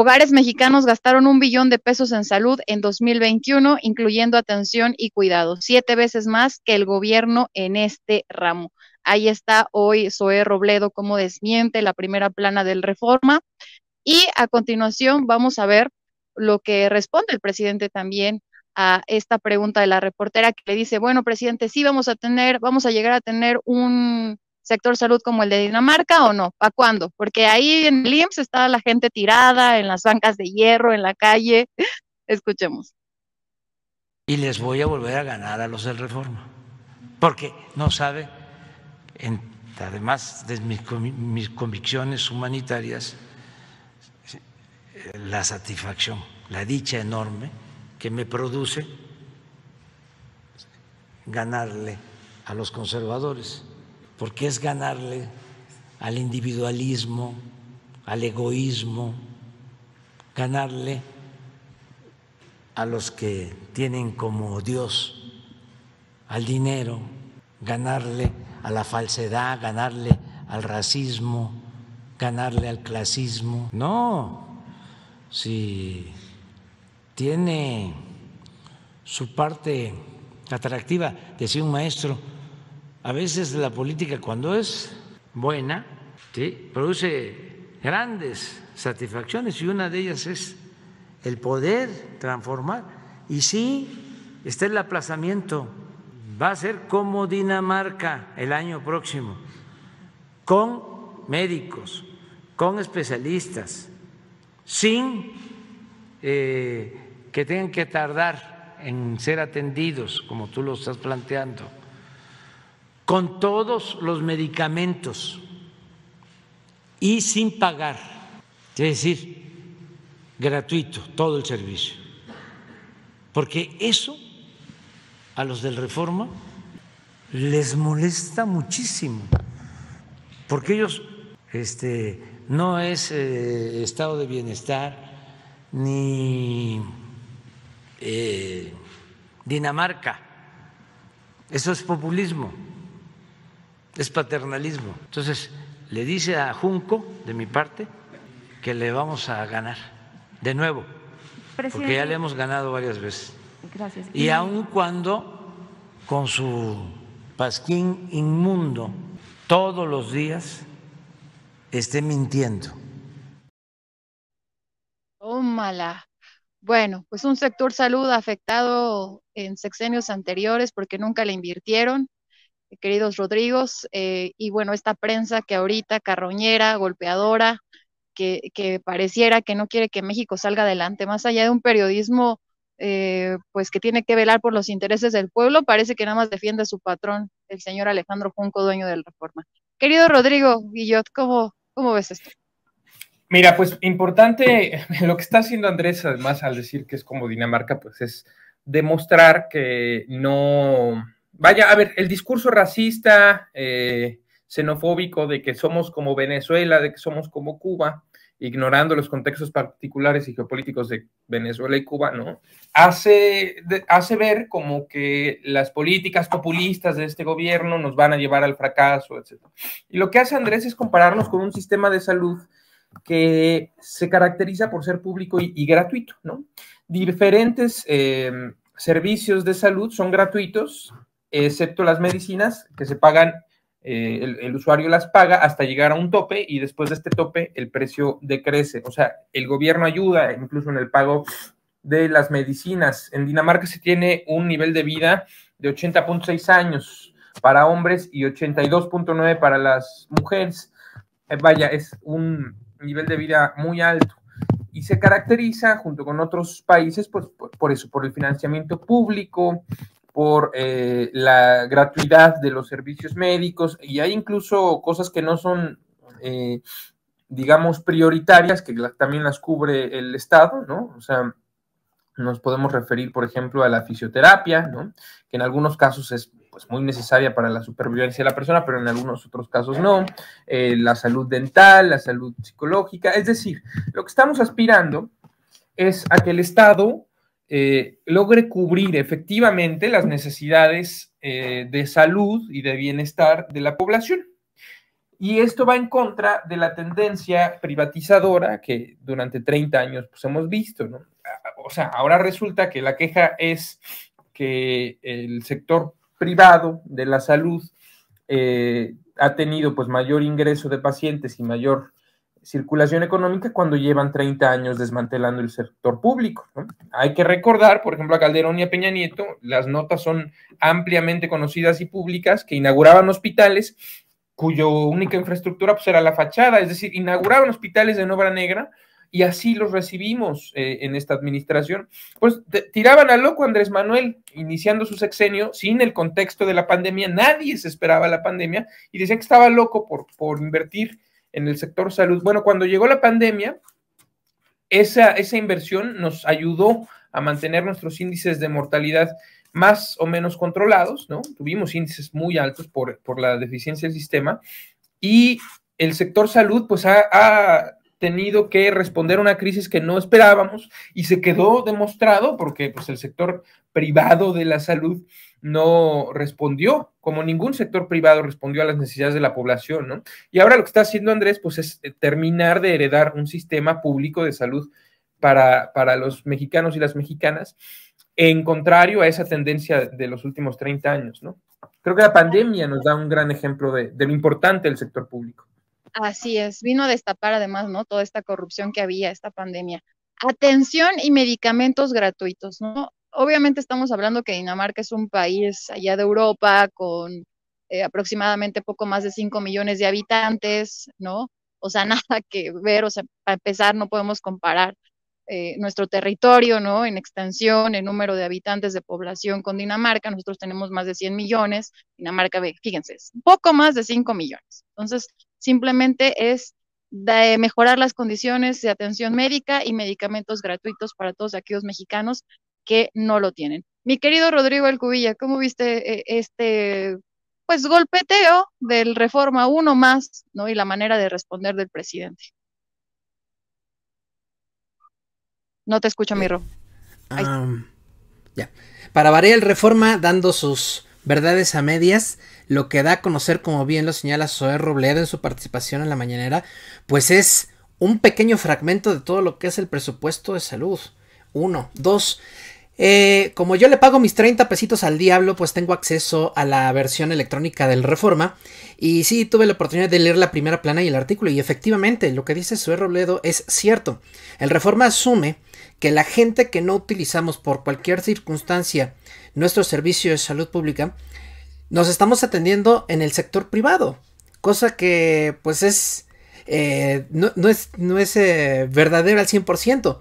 Hogares mexicanos gastaron un billón de pesos en salud en 2021, incluyendo atención y cuidado, siete veces más que el gobierno en este ramo. Ahí está hoy Zoé Robledo como desmiente la primera plana del reforma. Y a continuación vamos a ver lo que responde el presidente también a esta pregunta de la reportera que le dice, bueno, presidente, sí vamos a tener, vamos a llegar a tener un sector salud como el de Dinamarca o no? ¿Para cuándo? Porque ahí en el IMSS está la gente tirada, en las bancas de hierro, en la calle. Escuchemos. Y les voy a volver a ganar a los del Reforma, porque no sabe, además de mis convicciones humanitarias, la satisfacción, la dicha enorme que me produce ganarle a los conservadores porque es ganarle al individualismo, al egoísmo, ganarle a los que tienen como Dios al dinero, ganarle a la falsedad, ganarle al racismo, ganarle al clasismo. No, si tiene su parte atractiva, decía un maestro, a veces la política cuando es buena, produce grandes satisfacciones y una de ellas es el poder transformar. Y sí, está el aplazamiento. Va a ser como Dinamarca el año próximo, con médicos, con especialistas, sin eh, que tengan que tardar en ser atendidos, como tú lo estás planteando con todos los medicamentos y sin pagar, es decir, gratuito todo el servicio. Porque eso a los del Reforma les molesta muchísimo, porque ellos este, no es eh, estado de bienestar ni eh, Dinamarca, eso es populismo es paternalismo. Entonces, le dice a Junco, de mi parte, que le vamos a ganar, de nuevo, porque ya le hemos ganado varias veces. Gracias. Y aun cuando con su pasquín inmundo todos los días esté mintiendo. ¡Mala! Bueno, pues un sector salud afectado en sexenios anteriores porque nunca le invirtieron queridos Rodrigos, eh, y bueno, esta prensa que ahorita carroñera, golpeadora, que, que, pareciera que no quiere que México salga adelante, más allá de un periodismo eh, pues que tiene que velar por los intereses del pueblo, parece que nada más defiende a su patrón, el señor Alejandro Junco, dueño del Reforma. Querido Rodrigo Guillot, ¿cómo, cómo ves esto? Mira, pues importante lo que está haciendo Andrés, además, al decir que es como Dinamarca, pues es demostrar que no, vaya, a ver, el discurso racista, eh, xenofóbico de que somos como Venezuela, de que somos como Cuba, ignorando los contextos particulares y geopolíticos de Venezuela y Cuba, ¿no? Hace, hace ver como que las políticas populistas de este gobierno nos van a llevar al fracaso, etc. Y lo que hace Andrés es compararnos con un sistema de salud que se caracteriza por ser público y, gratuito, ¿no? Diferentes eh, servicios de salud son gratuitos excepto las medicinas que se pagan, eh, el, usuario las paga hasta llegar a un tope y después de este tope el precio decrece. O sea, el gobierno ayuda incluso en el pago de las medicinas. En Dinamarca se tiene un nivel de vida de 80.6 años para hombres y 82.9 para las mujeres. Eh, vaya, es un nivel de vida muy alto y se caracteriza junto con otros países pues, por, eso, por el financiamiento público, por eh, la gratuidad de los servicios médicos y hay incluso cosas que no son, eh, digamos, prioritarias, que también las cubre el Estado, ¿no? O sea, nos podemos referir, por ejemplo, a la fisioterapia, ¿no? Que en algunos casos es pues, muy necesaria para la supervivencia de la persona, pero en algunos otros casos no. Eh, la salud dental, la salud psicológica. Es decir, lo que estamos aspirando es a que el Estado eh, logre cubrir efectivamente las necesidades eh, de salud y de bienestar de la población. Y esto va en contra de la tendencia privatizadora que durante 30 años pues, hemos visto. O sea, ahora resulta que la queja es que el sector privado de la salud eh, ha tenido pues mayor ingreso de pacientes y mayor circulación económica cuando llevan 30 años desmantelando el sector público. Hay que recordar, por ejemplo, a Calderón y a Peña Nieto, las notas son ampliamente conocidas y públicas, que inauguraban hospitales cuyo única infraestructura pues, era la fachada, es decir, inauguraban hospitales de obra negra y así los recibimos eh, en esta administración. Pues tiraban a loco Andrés Manuel iniciando su sexenio sin el contexto de la pandemia, nadie se esperaba la pandemia y decía que estaba loco por, por invertir en el sector salud. Bueno, cuando llegó la pandemia, esa, esa inversión nos ayudó a mantener nuestros índices de mortalidad más o menos controlados, ¿no? Tuvimos índices muy altos por, por la deficiencia del sistema y el sector salud pues ha, ha, tenido que responder a una crisis que no esperábamos y se quedó demostrado porque pues el sector privado de la salud no respondió, como ningún sector privado respondió a las necesidades de la población, ¿no? Y ahora lo que está haciendo Andrés, pues es eh, terminar de heredar un sistema público de salud para, para los mexicanos y las mexicanas, en contrario a esa tendencia de los últimos 30 años, ¿no? Creo que la pandemia nos da un gran ejemplo de, de lo importante del sector público. Así es, vino a destapar además, ¿no? Toda esta corrupción que había, esta pandemia. Atención y medicamentos gratuitos, ¿no? obviamente estamos hablando que Dinamarca es un país allá de Europa con eh, aproximadamente poco más de 5 millones de habitantes, ¿no? O sea, nada que ver, o sea, para empezar no podemos comparar eh, nuestro territorio, ¿no? En extensión, en número de habitantes de población con Dinamarca, nosotros tenemos más de 100 millones, Dinamarca, fíjense, es poco más de 5 millones. Entonces, simplemente es de mejorar las condiciones de atención médica y medicamentos gratuitos para todos aquellos mexicanos que no lo tienen. Mi querido Rodrigo Alcubilla, ¿cómo viste eh, este pues golpeteo del Reforma uno más, ¿no? Y la manera de responder del presidente. No te escucho, Mirro. Eh, ya. Para variar el Reforma dando sus verdades a medias, lo que da a conocer, como bien lo señala Zoé Robledo en su participación en la mañanera, pues es un pequeño fragmento de todo lo que es el presupuesto de salud. Uno. Dos. Eh, como yo le pago mis 30 pesitos al diablo, pues tengo acceso a la versión electrónica del Reforma. Y sí, tuve la oportunidad de leer la primera plana y el artículo. Y efectivamente, lo que dice Sue Robledo es cierto. El Reforma asume que la gente que no utilizamos por cualquier circunstancia nuestro servicio de salud pública, nos estamos atendiendo en el sector privado. Cosa que, pues, es. Eh, no, es, no eh, verdadera al 100%.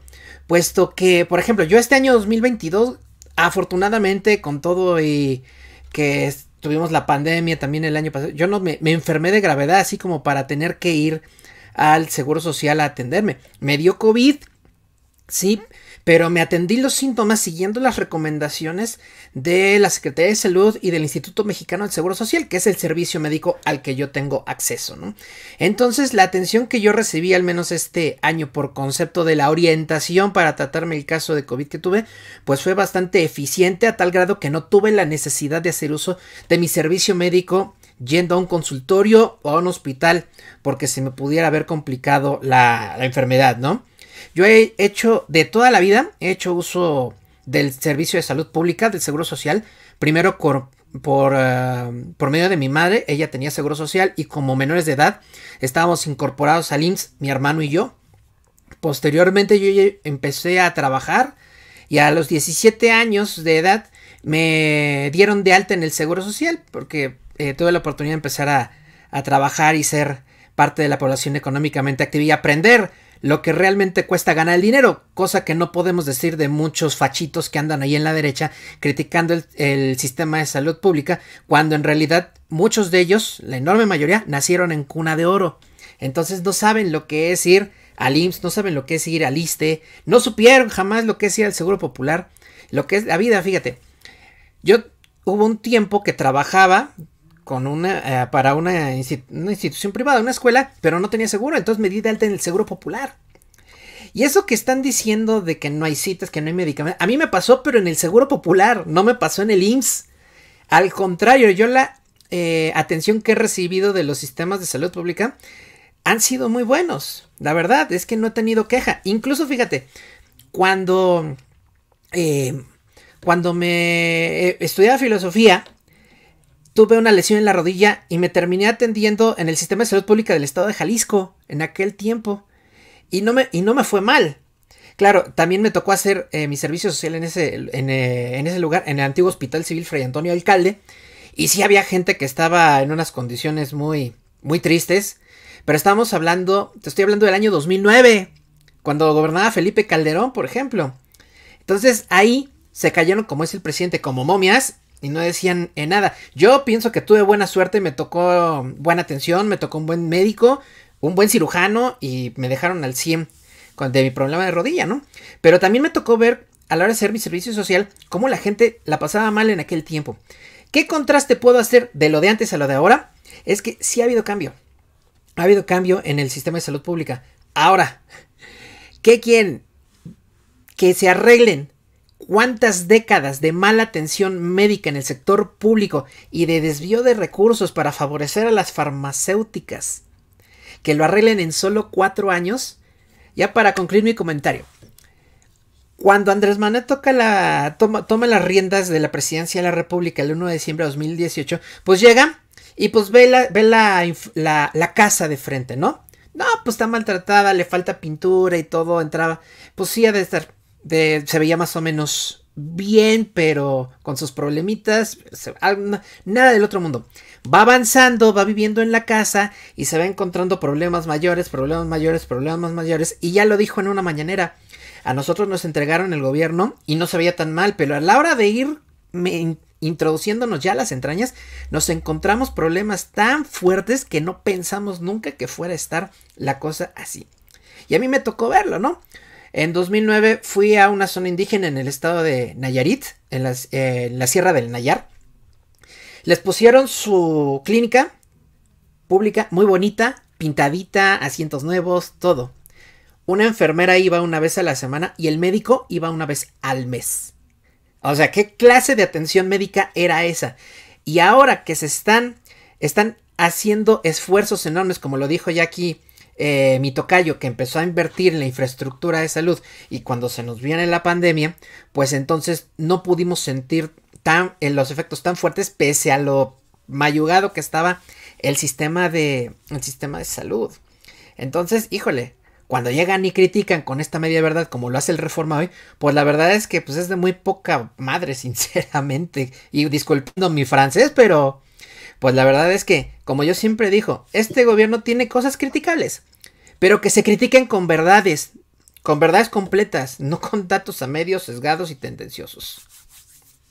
Puesto que, por ejemplo, yo este año 2022, afortunadamente con todo y que tuvimos la pandemia también el año pasado, yo no me, enfermé de gravedad, así como para tener que ir al Seguro Social a atenderme. Me dio COVID, sí, pero me atendí los síntomas siguiendo las recomendaciones de la Secretaría de Salud y del Instituto Mexicano del Seguro Social, que es el servicio médico al que yo tengo acceso, ¿no? Entonces, la atención que yo recibí al menos este año por concepto de la orientación para tratarme el caso de COVID que tuve, pues fue bastante eficiente a tal grado que no tuve la necesidad de hacer uso de mi servicio médico yendo a un consultorio o a un hospital porque se me pudiera haber complicado la, la enfermedad, ¿no? Yo he hecho de toda la vida, he hecho uso del servicio de salud pública, del seguro social, primero por, por, eh, medio de mi madre, ella tenía seguro social y como menores de edad estábamos incorporados al IMSS, mi hermano y yo. Posteriormente yo empecé a trabajar y a los 17 años de edad me dieron de alta en el seguro social porque eh, tuve la oportunidad de empezar a, a trabajar y ser parte de la población económicamente activa y aprender lo que realmente cuesta ganar el dinero, cosa que no podemos decir de muchos fachitos que andan ahí en la derecha criticando el, sistema de salud pública, cuando en realidad muchos de ellos, la enorme mayoría, nacieron en cuna de oro. Entonces no saben lo que es ir al IMSS, no saben lo que es ir al ISTE, no supieron jamás lo que es ir al Seguro Popular, lo que es la vida, fíjate. Yo hubo un tiempo que trabajaba con una eh, para una, institución privada, una escuela, pero no tenía seguro, entonces me di de alta en el seguro popular. Y eso que están diciendo de que no hay citas, que no hay medicamentos, a mí me pasó, pero en el seguro popular, no me pasó en el IMSS. Al contrario, yo la eh, atención que he recibido de los sistemas de salud pública han sido muy buenos. La verdad es que no he tenido queja. Incluso fíjate, cuando, eh, cuando me estudiaba filosofía, tuve una lesión en la rodilla y me terminé atendiendo en el sistema de salud pública del estado de Jalisco en aquel tiempo. Y no me, y no me fue mal. Claro, también me tocó hacer eh, mi servicio social en ese, eh, en, ese lugar, en el antiguo Hospital Civil Fray Antonio Alcalde. Y sí había gente que estaba en unas condiciones muy, muy tristes. Pero estamos hablando, te estoy hablando del año 2009, cuando gobernaba Felipe Calderón, por ejemplo. Entonces ahí se cayeron, como es el presidente, como momias y no decían eh, nada. Yo pienso que tuve buena suerte, me tocó buena atención, me tocó un buen médico, un buen cirujano y me dejaron al 100 de mi problema de rodilla, ¿no? Pero también me tocó ver a la hora de hacer mi servicio social cómo la gente la pasaba mal en aquel tiempo. ¿Qué contraste puedo hacer de lo de antes a lo de ahora? Es que sí ha habido cambio. Ha habido cambio en el sistema de salud pública. Ahora, ¿qué quieren? Que se arreglen cuántas décadas de mala atención médica en el sector público y de desvío de recursos para favorecer a las farmacéuticas que lo arreglen en solo cuatro años. Ya para concluir mi comentario. Cuando Andrés Manuel toca la, toma, toma las riendas de la presidencia de la República el 1 de diciembre de 2018, pues llega y pues ve la, la, casa de frente, ¿no? No, pues está maltratada, le falta pintura y todo, entraba. Pues sí, ha de estar se veía más o menos bien, pero con sus problemitas, nada del otro mundo. Va avanzando, va viviendo en la casa y se va encontrando problemas mayores, problemas mayores, problemas mayores. Y ya lo dijo en una mañanera. A nosotros nos entregaron el gobierno y no se veía tan mal, pero a la hora de ir introduciéndonos ya a las entrañas, nos encontramos problemas tan fuertes que no pensamos nunca que fuera a estar la cosa así. Y a mí me tocó verlo, ¿no? En 2009 fui a una zona indígena en el estado de Nayarit, eh, en, la Sierra del Nayar. Les pusieron su clínica pública, muy bonita, pintadita, asientos nuevos, todo. Una enfermera iba una vez a la semana y el médico iba una vez al mes. O sea, ¿qué clase de atención médica era esa? Y ahora que se están, están haciendo esfuerzos enormes, como lo dijo ya aquí eh, mi tocayo que empezó a invertir en la infraestructura de salud y cuando se nos viene la pandemia, pues entonces no pudimos sentir tan, eh, los efectos tan fuertes pese a lo mayugado que estaba el sistema de, el sistema de salud. Entonces, híjole, cuando llegan y critican con esta media verdad como lo hace el Reforma hoy, pues la verdad es que pues es de muy poca madre, sinceramente. Y disculpando mi francés, pero pues la verdad es que, como yo siempre dijo, este gobierno tiene cosas criticables, pero que se critiquen con verdades, con verdades completas, no con datos a medios sesgados y tendenciosos.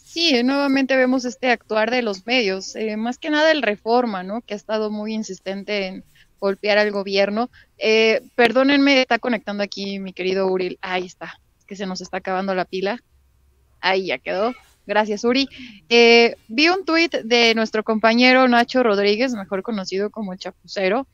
Sí, nuevamente vemos este actuar de los medios, eh, más que nada el Reforma, ¿no? Que ha estado muy insistente en golpear al gobierno. Eh, perdónenme, está conectando aquí mi querido Uriel. Ahí está, que se nos está acabando la pila. Ahí ya quedó. Gracias, Uri. Eh, vi un tuit de nuestro compañero Nacho Rodríguez, mejor conocido como el Chapucero,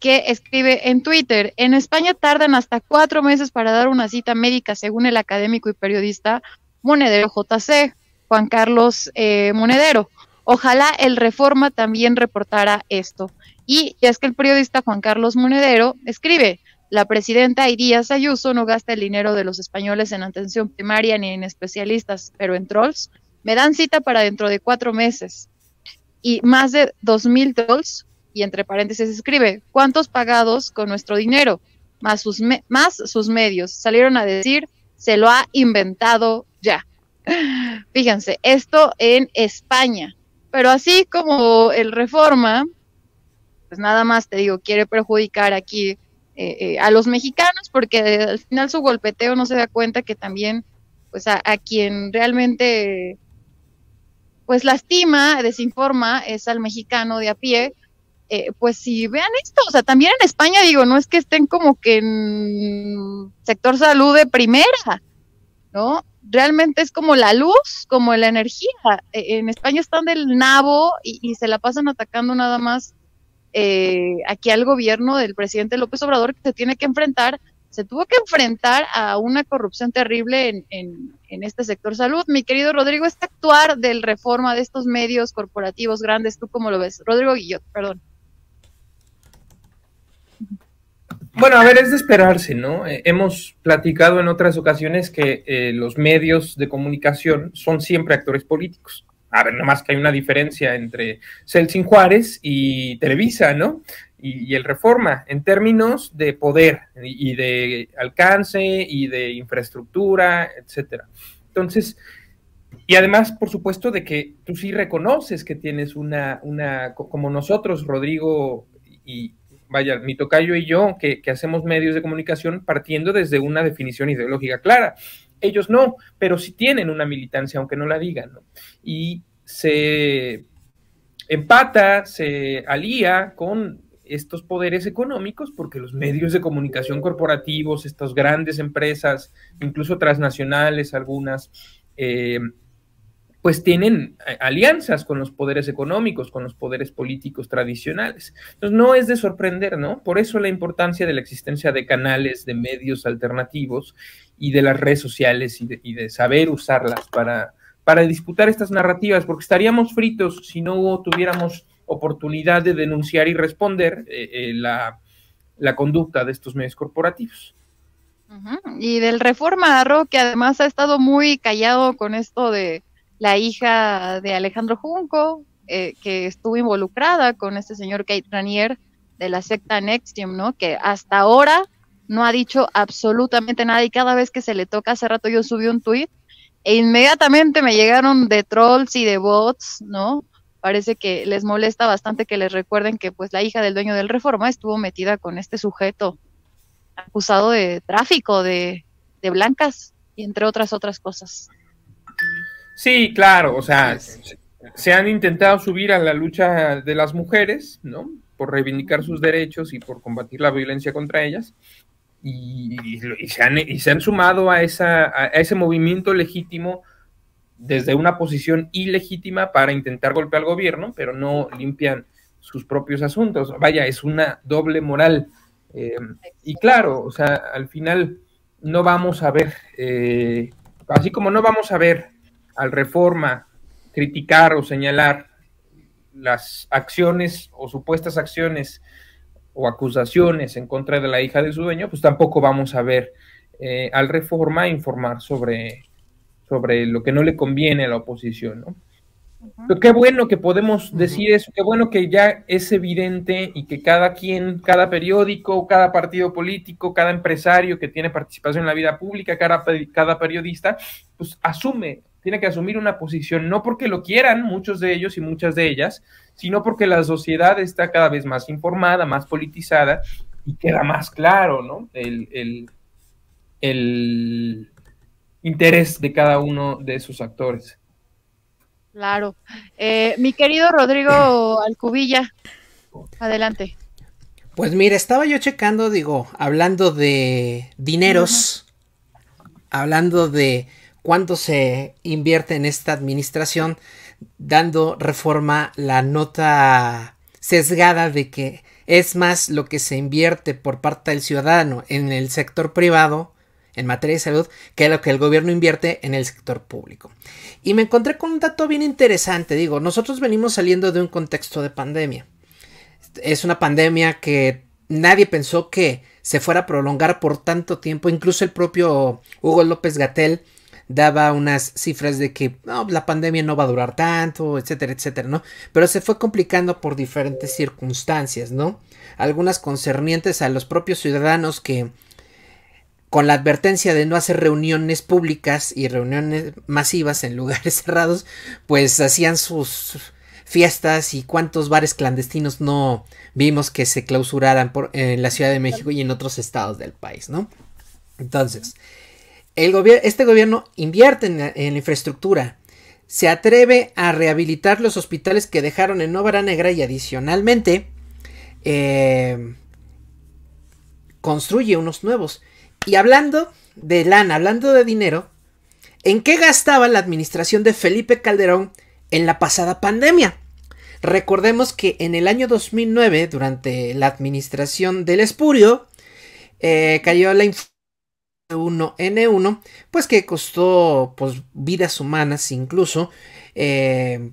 que escribe en Twitter, en España tardan hasta cuatro meses para dar una cita médica, según el académico y periodista Monedero JC, Juan Carlos eh, Monedero. Ojalá el Reforma también reportara esto. Y ya es que el periodista Juan Carlos Monedero escribe, la presidenta Díaz Ayuso no gasta el dinero de los españoles en atención primaria ni en especialistas, pero en trolls. Me dan cita para dentro de cuatro meses. Y más de mil trolls, y entre paréntesis escribe, ¿cuántos pagados con nuestro dinero? Más sus, más sus medios. Salieron a decir, se lo ha inventado ya. Fíjense, esto en España. Pero así como el Reforma, pues nada más te digo, quiere perjudicar aquí eh, eh, a los mexicanos, porque al final su golpeteo no se da cuenta que también, pues a, quien realmente, pues lastima, desinforma, es al mexicano de a pie. Eh, pues si vean esto, o sea, también en España digo, no es que estén como que en sector salud de primera, ¿no? Realmente es como la luz, como la energía. en España están del nabo y se la pasan atacando nada más eh, aquí al gobierno del presidente López Obrador que se tiene que enfrentar, se tuvo que enfrentar a una corrupción terrible en, este sector salud. Mi querido Rodrigo, este actuar del reforma de estos medios corporativos grandes, ¿tú cómo lo ves? Rodrigo Guillot, perdón. Bueno, a ver, es de esperarse, ¿no? Eh, hemos platicado en otras ocasiones que eh, los medios de comunicación son siempre actores políticos. A ver, más que hay una diferencia entre Celsin Juárez y Televisa, ¿no? Y, el Reforma, en términos de poder y, de alcance y de infraestructura, etcétera. Entonces, y además, por supuesto, de que tú sí reconoces que tienes una, una como nosotros, Rodrigo, y vaya, mi tocayo y yo, que hacemos medios de comunicación partiendo desde una definición ideológica clara ellos no, pero sí tienen una militancia, aunque no la digan, Y se empata, se alía con estos poderes económicos porque los medios de comunicación corporativos, estas grandes empresas, incluso transnacionales algunas, eh, pues tienen eh, alianzas con los poderes económicos, con los poderes políticos tradicionales. Entonces, no es de sorprender, ¿no? Por eso la importancia de la existencia de canales de medios alternativos y de las redes sociales y de, saber usarlas para, para disputar estas narrativas, porque estaríamos fritos si no tuviéramos oportunidad de denunciar y responder eh, eh, la, la, conducta de estos medios corporativos. Y del Reforma Arro, que además ha estado muy callado con esto de la hija de Alejandro Junco, eh, que estuvo involucrada con este señor Kate Ranier de la secta Nextium, ¿no? Que hasta ahora no ha dicho absolutamente nada y cada vez que se le toca, hace rato yo subí un tweet e inmediatamente me llegaron de trolls y de bots, ¿no? Parece que les molesta bastante que les recuerden que pues la hija del dueño del Reforma estuvo metida con este sujeto acusado de tráfico de, de blancas y entre otras otras cosas. Sí, claro, o sea, se han intentado subir a la lucha de las mujeres, ¿no? Por reivindicar sus derechos y por combatir la violencia contra ellas, y, y, se han, sumado a, ese movimiento legítimo desde una posición ilegítima para intentar golpear al gobierno, pero no limpian sus propios asuntos. Vaya, es una doble moral. Eh, y claro, o sea, al final no vamos a ver, eh, así como no vamos a ver al reforma criticar o señalar las acciones o supuestas acciones o acusaciones en contra de la hija de su dueño, pues tampoco vamos a ver eh, al Reforma informar sobre, sobre lo que no le conviene a la oposición, ¿no? Pero qué bueno que podemos decir eso, qué bueno que ya es evidente y que cada quien, cada periódico, cada partido político, cada empresario que tiene participación en la vida pública, cada, cada periodista, pues asume tiene que asumir una posición, no porque lo quieran muchos de ellos y muchas de ellas, sino porque la sociedad está cada vez más informada, más politizada y queda más claro, ¿no? El, interés de cada uno de sus actores. Claro. Eh, mi querido Rodrigo Alcubilla, adelante. Pues mira, estaba yo checando, digo, hablando de dineros, hablando de cuánto se invierte en esta administración, dando reforma la nota sesgada de que es más lo que se invierte por parte del ciudadano en el sector privado en materia de salud que lo que el gobierno invierte en el sector público. Y me encontré con un dato bien interesante, digo, nosotros venimos saliendo de un contexto de pandemia. Es una pandemia que nadie pensó que se fuera a prolongar por tanto tiempo, incluso el propio Hugo López Gatel daba unas cifras de que la pandemia no va a durar tanto, etcétera, etcétera, ¿no? Pero se fue complicando por diferentes circunstancias, ¿no? Algunas concernientes a los propios ciudadanos que con la advertencia de no hacer reuniones públicas y reuniones masivas en lugares cerrados, pues hacían sus fiestas y cuántos bares clandestinos no vimos que se clausuraran por, en la Ciudad de México y en otros estados del país, ¿no? Entonces, este gobierno invierte en la, infraestructura, se atreve a rehabilitar los hospitales que dejaron en Obra Negra y adicionalmente eh, construye unos nuevos. Y hablando de lana, hablando de dinero, ¿en qué gastaba la administración de Felipe Calderón en la pasada pandemia? Recordemos que en el año 2009, durante la administración del espurio, eh, cayó la 1 n 1 pues que costó pues, vidas humanas incluso, eh,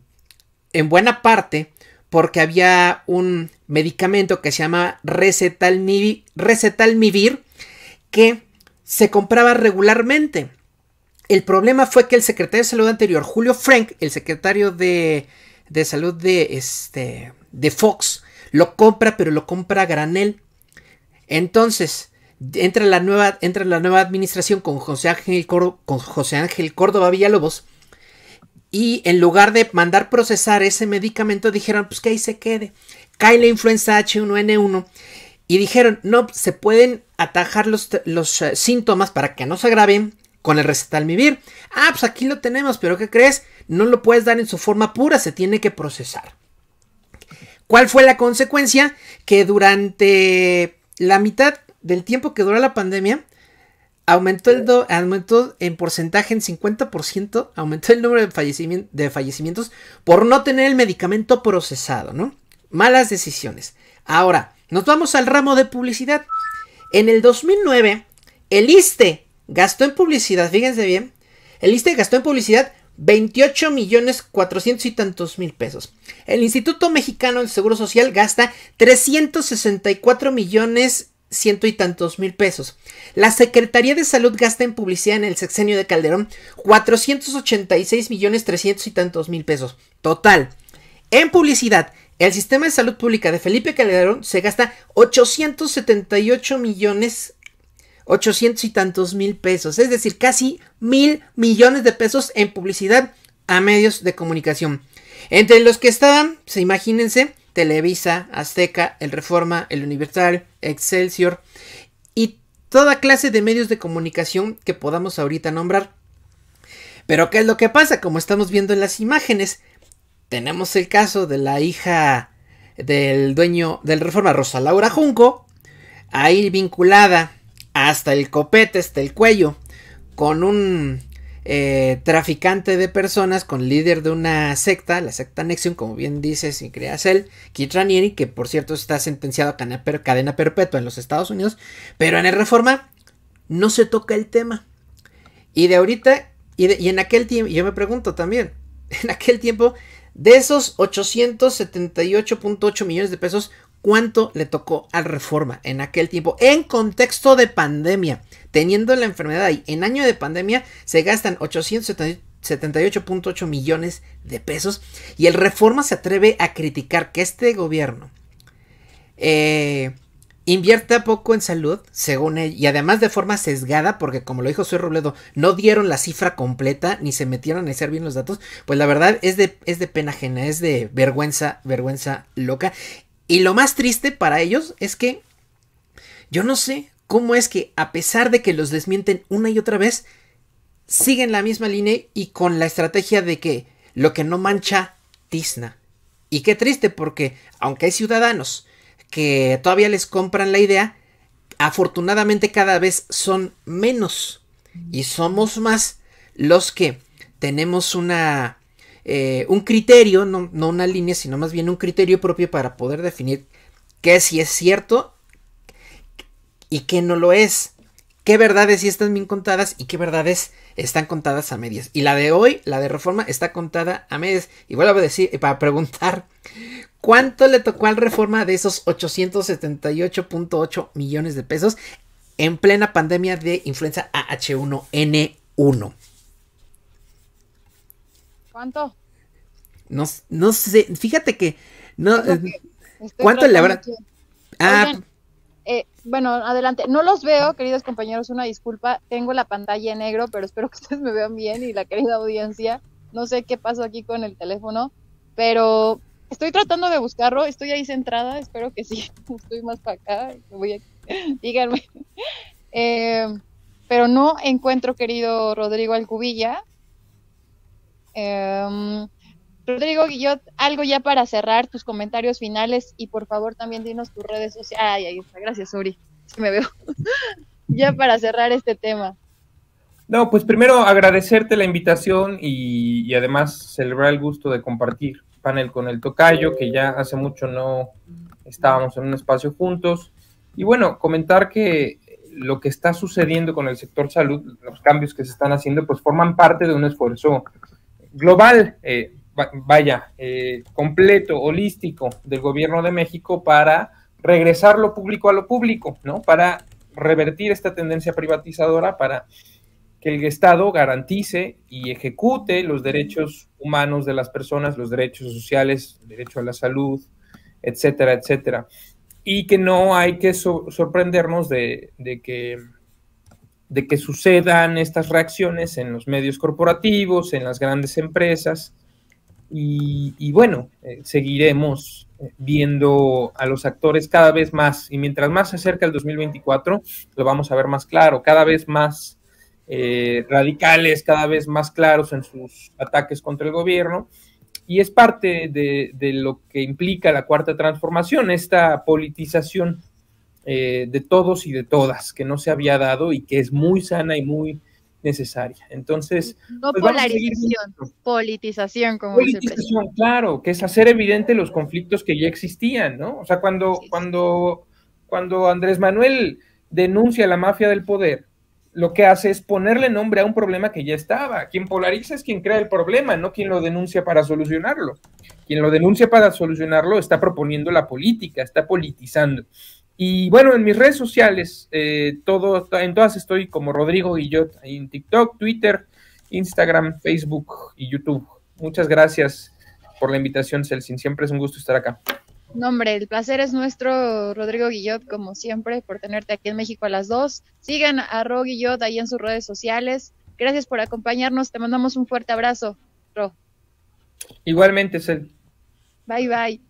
en buena parte porque había un medicamento que se llama Recetalmivir, que se compraba regularmente. El problema fue que el secretario de salud anterior, Julio Frank, el secretario de, de salud de, este, de Fox, lo compra, pero lo compra a granel. Entonces, entra la nueva, la nueva administración con José, Ángel Córdoba, con José Ángel Córdoba Villalobos. Y en lugar de mandar procesar ese medicamento, dijeron, pues que ahí se quede. Cae la influenza H1N1. Y dijeron, no, se pueden atajar los, los eh, síntomas para que no se agraven con el recetalmivir. Ah, pues aquí lo tenemos, pero ¿qué crees? No lo puedes dar en su forma pura, se tiene que procesar. ¿Cuál fue la consecuencia? Que durante la mitad del tiempo que dura la pandemia, aumentó, el en porcentaje en 50%, aumentó el número de, de fallecimientos por no tener el medicamento procesado, ¿no? Malas decisiones. Ahora, nos vamos al ramo de publicidad. En el 2009, el ISTE gastó en publicidad, fíjense bien, el ISTE gastó en publicidad 28 millones 400 y tantos mil pesos. El Instituto Mexicano del Seguro Social gasta 364 millones ciento y tantos mil pesos. La Secretaría de Salud gasta en publicidad en el sexenio de Calderón 486 millones trescientos y tantos mil pesos. Total. En publicidad, el sistema de salud pública de Felipe Calderón se gasta 878 millones 800 y tantos mil pesos. Es decir, casi mil millones de pesos en publicidad a medios de comunicación. Entre los que estaban, se imagínense, Televisa, Azteca, El Reforma, El Universal, Excelsior y toda clase de medios de comunicación que podamos ahorita nombrar. Pero ¿qué es lo que pasa? Como estamos viendo en las imágenes, tenemos el caso de la hija del dueño del Reforma, Rosa Laura Junco, ahí vinculada hasta el copete, hasta el cuello, con un eh, traficante de personas con líder de una secta, la secta Nexium, como bien dice y creas él, Kitranieri, que por cierto está sentenciado a cadena perpetua en los Estados Unidos, pero en el Reforma no se toca el tema. Y de ahorita, y, y en aquel tiempo, yo me pregunto también, en aquel tiempo, de esos 878.8 millones de pesos, cuánto le tocó al Reforma en aquel tiempo, en contexto de pandemia, teniendo la enfermedad Y en año de pandemia se gastan 878.8 millones de pesos y el Reforma se atreve a criticar que este gobierno eh, invierta poco en salud, según él, y además de forma sesgada, porque como lo dijo Soy Robledo, no dieron la cifra completa ni se metieron a hacer bien los datos, pues la verdad es de, es de pena ajena, es de vergüenza, vergüenza loca. Y lo más triste para ellos es que yo no sé cómo es que a pesar de que los desmienten una y otra vez, siguen la misma línea y con la estrategia de que lo que no mancha, tizna. Y qué triste porque aunque hay ciudadanos que todavía les compran la idea, afortunadamente cada vez son menos y somos más los que tenemos una eh, un criterio, no, no, una línea, sino más bien un criterio propio para poder definir qué sí es cierto y qué no lo es. Qué verdades sí están bien contadas y qué verdades están contadas a medias. Y la de hoy, la de reforma, está contada a medias. Y voy a decir, para preguntar, ¿cuánto le tocó al reforma de esos 878.8 millones de pesos en plena pandemia de influenza AH1N1? ¿Cuánto? No, no sé, fíjate que no eh, ¿Cuánto le habrá? Ah, pues eh, bueno, adelante. No los veo, queridos compañeros, una disculpa. Tengo la pantalla en negro, pero espero que ustedes me vean bien y la querida audiencia. No sé qué pasó aquí con el teléfono, pero estoy tratando de buscarlo. Estoy ahí centrada, espero que sí. Estoy más para acá. Díganme. Eh, pero no encuentro, querido Rodrigo Alcubilla. Em, Rodrigo Guillot, algo ya para cerrar, tus comentarios finales y por favor también dinos tus redes sociales. gracias, Uri. me veo. ya para cerrar este tema. No, pues primero agradecerte la invitación y, y, además celebrar el gusto de compartir panel con el Tocayo, que ya hace mucho no estábamos en un espacio juntos. Y bueno, comentar que lo que está sucediendo con el sector salud, los cambios que se están haciendo, pues forman parte de un esfuerzo global, eh, vaya, eh, completo, holístico del gobierno de México para regresar lo público a lo público, ¿no? Para revertir esta tendencia privatizadora, para que el Estado garantice y ejecute los derechos humanos de las personas, los derechos sociales, el derecho a la salud, etcétera, etcétera. Y que no hay que sorprendernos de que de que sucedan estas reacciones en los medios corporativos, en las grandes empresas. Y, bueno, eh, seguiremos eh, viendo a los actores cada vez más. Y mientras más se acerca el 2024, lo vamos a ver más claro, cada vez más eh, radicales, cada vez más claros en sus ataques contra el gobierno. Y es parte de, de lo que implica la cuarta transformación, esta politización eh, de todos y de todas, que no se había dado y que es muy sana y muy necesaria. Entonces, no pues polarización, politización, como politización, claro, que es hacer evidente los conflictos que ya existían, ¿no? O sea, cuando, cuando, cuando Andrés Manuel denuncia la mafia del poder, lo que hace es ponerle nombre a un problema que ya estaba. Quien polariza es quien crea el problema, no quien lo denuncia para solucionarlo. Quien lo denuncia para solucionarlo está proponiendo la política, está politizando. Y bueno, en mis redes sociales, eh, todo, en todas estoy como Rodrigo Guillot, en TikTok, Twitter, Instagram, Facebook y YouTube. Muchas gracias por la invitación, Celsin. Siempre es un gusto estar acá. No, hombre, el placer es nuestro, Rodrigo Guillot, como siempre, por tenerte aquí en México a las dos. Sigan a Ro Guillot ahí en sus redes sociales. Gracias por acompañarnos. Te mandamos un fuerte abrazo, Ro. Igualmente, Cel. Bye, bye.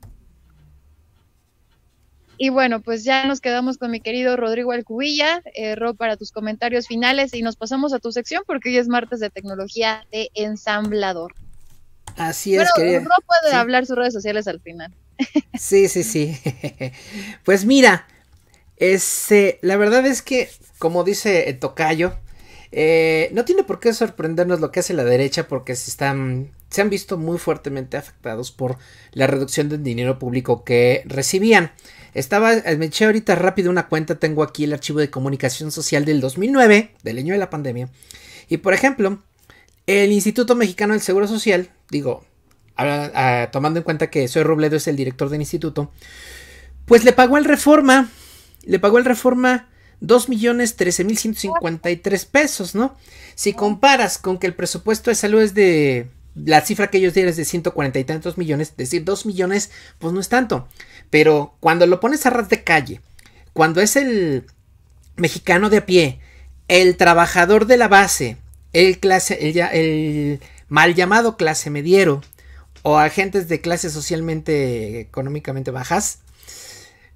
Y bueno, pues ya nos quedamos con mi querido Rodrigo Alcubilla, eh, Rob, para tus comentarios finales y nos pasamos a tu sección porque hoy es martes de tecnología de ensamblador. Así es. Pero Rob puede hablar sus redes sociales al final. Sí, sí, sí. Pues mira, eh, la verdad es que, como dice Tocayo, eh, no tiene por qué sorprendernos lo que hace la derecha porque se están se han visto muy fuertemente afectados por la reducción del dinero público que recibían. Estaba, eh, me eché ahorita rápido una cuenta, tengo aquí el archivo de comunicación social del 2009, del año de la pandemia. Y por ejemplo, el Instituto Mexicano del Seguro Social, digo, tomando en cuenta que Soy Robledo es el director del instituto, pues le pagó el Reforma, le pagó el Reforma 2.13.153. pesos, ¿no? Si comparas con que el presupuesto de salud es de la cifra que ellos dieron es de 140 y tantos millones, decir, 2 millones, pues no es tanto. Pero cuando lo pones a ras de calle, cuando es el mexicano de a pie, el trabajador de la base, el, clase, el, el mal llamado clase mediero o agentes de clases socialmente, económicamente bajas,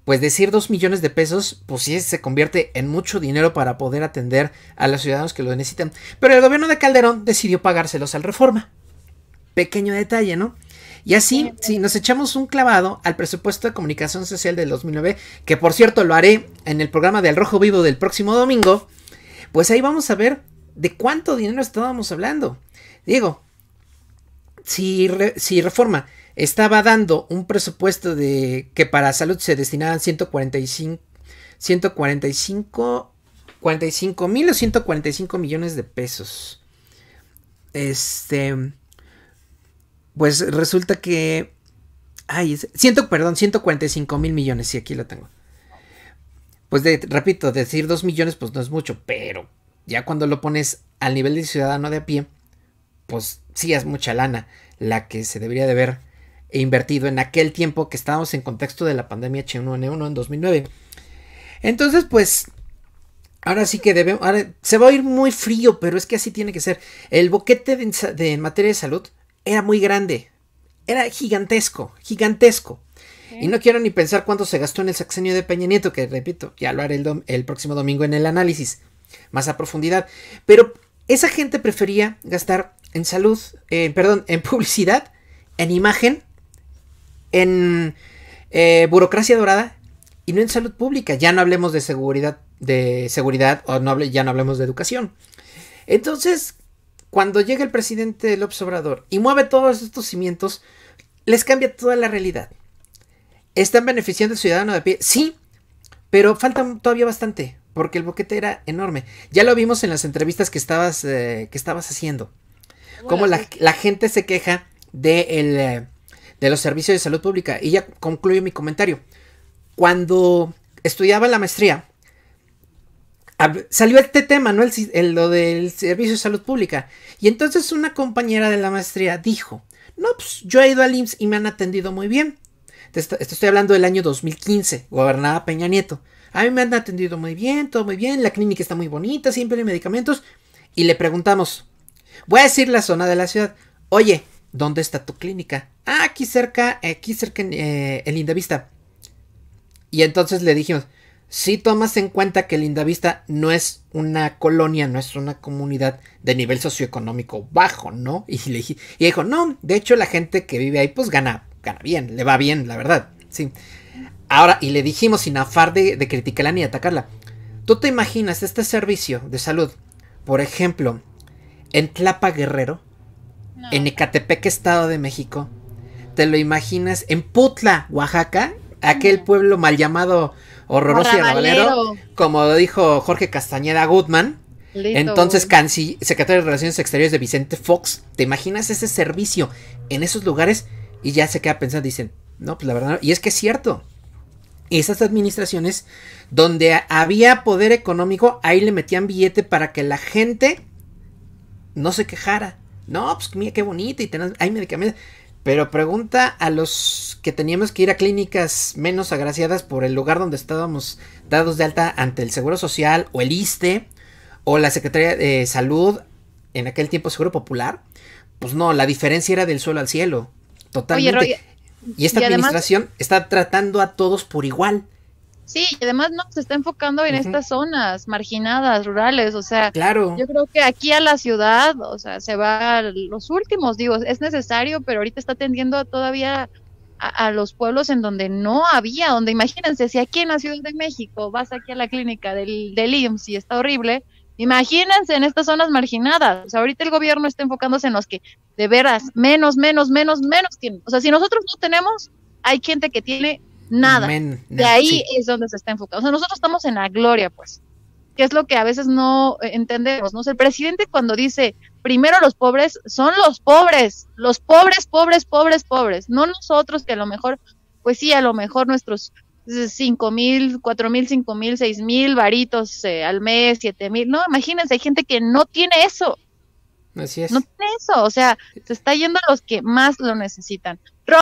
pues decir 2 millones de pesos, pues sí se convierte en mucho dinero para poder atender a los ciudadanos que lo necesitan. Pero el gobierno de Calderón decidió pagárselos al reforma pequeño detalle, ¿no? Y así, si nos echamos un clavado al presupuesto de comunicación social del 2009, que por cierto lo haré en el programa de Al Rojo Vivo del próximo domingo, pues ahí vamos a ver de cuánto dinero estábamos hablando. Digo, si, si Reforma estaba dando un presupuesto de que para salud se destinaban 145, 145, 45 mil o 145 millones de pesos. Este pues resulta que. Ay, ciento, perdón, 145 mil millones, sí, aquí lo tengo. Pues de, repito, decir 2 millones, pues no es mucho, pero ya cuando lo pones al nivel de ciudadano de a pie, pues sí es mucha lana la que se debería de ver invertido en aquel tiempo que estábamos en contexto de la pandemia H1N1 en 2009. Entonces, pues Ahora sí que debemos. Ahora se va a ir muy frío, pero es que así tiene que ser. El boquete de, en materia de salud era muy grande, era gigantesco, gigantesco. Y no quiero ni pensar cuánto se gastó en el sexenio de Peña Nieto, que repito, ya lo haré el, próximo domingo en el análisis, más a profundidad. Pero esa gente prefería gastar en salud, perdón, en publicidad, en imagen, en eh, burocracia dorada y no en salud pública. Ya no hablemos de seguridad, de seguridad o no hable, ya no hablemos de educación. Entonces, cuando llega el presidente López Obrador y mueve todos estos cimientos, les cambia toda la realidad. ¿Están beneficiando al ciudadano de pie? Sí, pero faltan todavía bastante, porque el boquete era enorme. Ya lo vimos en las entrevistas que estabas, eh, que estabas haciendo. Cómo la, gente se queja de, eh, de los servicios de salud pública. Y ya concluyo mi comentario. Cuando estudiaba la maestría, salió este tema, ¿no? El, lo del Servicio de Salud Pública. Y entonces una compañera de la maestría dijo, no, pues yo he ido al IMSS y me han atendido muy bien. Esto, estoy hablando del año 2015, gobernada Peña Nieto. A mí me han atendido muy bien, todo muy bien, la clínica está muy bonita, siempre hay medicamentos. Y le preguntamos, voy a decir la zona de la ciudad, oye, ¿dónde está tu clínica? Ah, aquí cerca, aquí cerca en eh, el Y entonces le dijimos, si tomas en cuenta que Lindavista no es una colonia, no es una comunidad de nivel socioeconómico bajo, ¿no? Y, le, y dijo, no, de hecho la gente que vive ahí pues gana, gana bien, le va bien, la verdad, sí. Ahora, y le dijimos sin afar de, de criticarla ni atacarla, ¿tú te imaginas este servicio de salud, por ejemplo, en Tlapa Guerrero, en Ecatepec, Estado de México? ¿Te lo imaginas en Putla, Oaxaca? Aquel pueblo mal llamado horroroso y como dijo Jorge Castañeda Goodman. Entonces, secretario de Relaciones Exteriores de Vicente Fox, ¿te imaginas ese servicio en esos lugares? Y ya se queda pensando, dicen, no, pues la verdad, no. y es que es cierto. Esas administraciones donde había poder económico, ahí le metían billete para que la gente no se quejara. No, pues mira qué bonita y tenés, medicamentos. Pero pregunta a los que teníamos que ir a clínicas menos agraciadas por el lugar donde estábamos dados de alta ante el Seguro Social o el ISTE o la Secretaría de Salud, en aquel tiempo Seguro Popular. Pues no, la diferencia era del suelo al cielo. Totalmente. y esta administración está tratando a todos por igual. Sí, y además no se está enfocando en estas zonas marginadas, rurales, o sea, claro. yo creo que aquí a la ciudad, o sea, se va a los últimos, digo, es necesario, pero ahorita está atendiendo todavía a, los pueblos en donde no había, donde imagínense, si aquí en la Ciudad de México vas aquí a la clínica del, del IMSS y está horrible, imagínense en estas zonas marginadas, o sea, ahorita el gobierno está enfocándose en los que de veras menos, menos, menos, menos tienen, o sea, si nosotros no tenemos, hay gente que tiene Nada. de ahí es donde se está enfocado. O sea, nosotros estamos en la gloria, pues, que es lo que a veces no eh, entendemos, ¿no? el presidente cuando dice, primero los pobres, son los pobres, los pobres, pobres, pobres, pobres, no nosotros que a lo mejor, pues sí, a lo mejor nuestros eh, cinco mil, cuatro mil, cinco mil, seis mil varitos eh, al mes, siete mil, no, imagínense, hay gente que no tiene eso. Así es. No tiene eso, o sea, se está yendo a los que más lo necesitan.